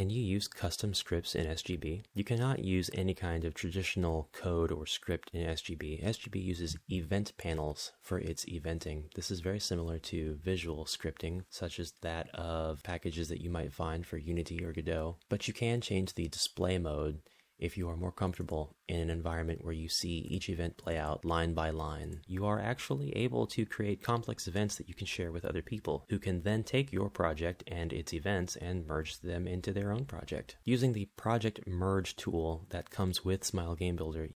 Can you use custom scripts in SGB? You cannot use any kind of traditional code or script in SGB. SGB uses event panels for its eventing. This is very similar to visual scripting, such as that of packages that you might find for Unity or Godot, but you can change the display mode if you are more comfortable in an environment where you see each event play out line by line, you are actually able to create complex events that you can share with other people who can then take your project and its events and merge them into their own project. Using the project merge tool that comes with Smile Game Builder,